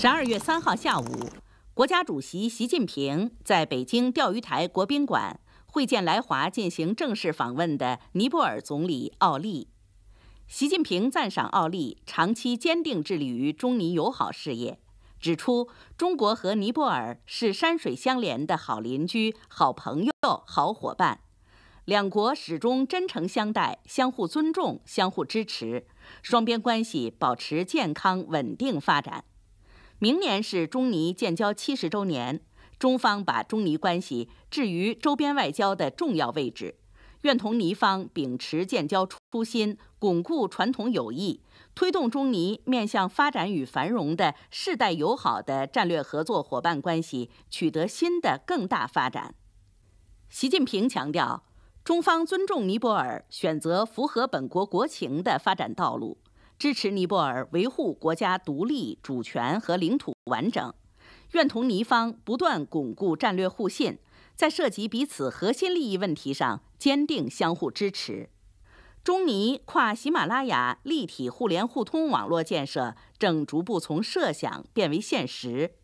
十二月三号下午，国家主席习近平在北京钓鱼台国宾馆会见来华进行正式访问的尼泊尔总理奥利。习近平赞赏奥利长期坚定致力于中尼友好事业，指出中国和尼泊尔是山水相连的好邻居、好朋友、好伙伴，两国始终真诚相待、相互尊重、相互支持，双边关系保持健康稳定发展。明年是中尼建交七十周年，中方把中尼关系置于周边外交的重要位置，愿同尼方秉持建交初心，巩固传统友谊，推动中尼面向发展与繁荣的世代友好的战略合作伙伴关系取得新的更大发展。习近平强调，中方尊重尼泊尔选择符合本国国情的发展道路。支持尼泊尔维护国家独立主权和领土完整，愿同尼方不断巩固战略互信，在涉及彼此核心利益问题上坚定相互支持。中尼跨喜马拉雅立体互联互通网络建设正逐步从设想变为现实，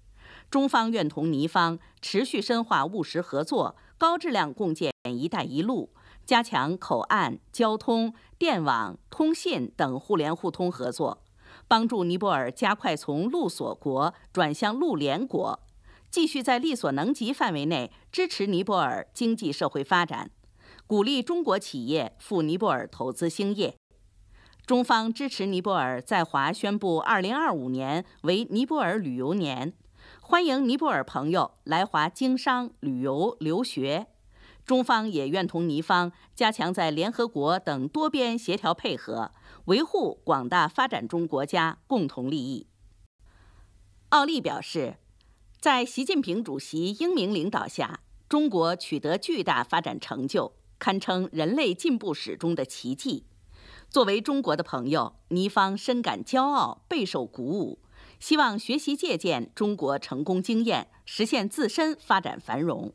中方愿同尼方持续深化务实合作，高质量共建“一带一路”。加强口岸、交通、电网、通信等互联互通合作，帮助尼泊尔加快从陆锁国转向陆联国，继续在力所能及范围内支持尼泊尔经济社会发展，鼓励中国企业赴尼泊尔投资兴业。中方支持尼泊尔在华宣布二零二五年为尼泊尔旅游年，欢迎尼泊尔朋友来华经商、旅游、留学。中方也愿同尼方加强在联合国等多边协调配合，维护广大发展中国家共同利益。奥利表示，在习近平主席英明领导下，中国取得巨大发展成就，堪称人类进步史中的奇迹。作为中国的朋友，尼方深感骄傲，备受鼓舞，希望学习借鉴中国成功经验，实现自身发展繁荣。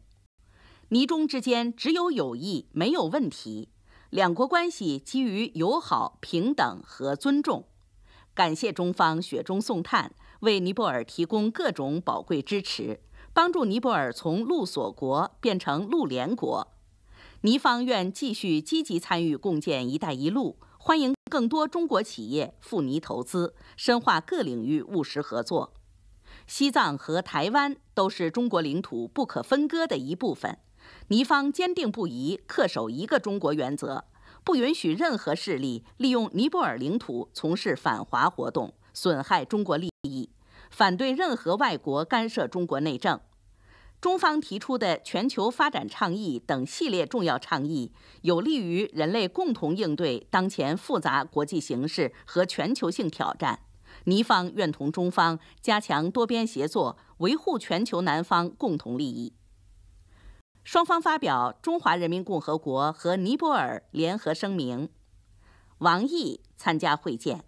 尼中之间只有友谊，没有问题。两国关系基于友好、平等和尊重。感谢中方雪中送炭，为尼泊尔提供各种宝贵支持，帮助尼泊尔从陆锁国变成陆联国。尼方愿继续积极参与共建“一带一路”，欢迎更多中国企业赴尼投资，深化各领域务实合作。西藏和台湾都是中国领土不可分割的一部分。尼方坚定不移恪守一个中国原则，不允许任何势力利用尼泊尔领土从事反华活动，损害中国利益，反对任何外国干涉中国内政。中方提出的全球发展倡议等系列重要倡议，有利于人类共同应对当前复杂国际形势和全球性挑战。尼方愿同中方加强多边协作，维护全球南方共同利益。双方发表《中华人民共和国和尼泊尔联合声明》，王毅参加会见。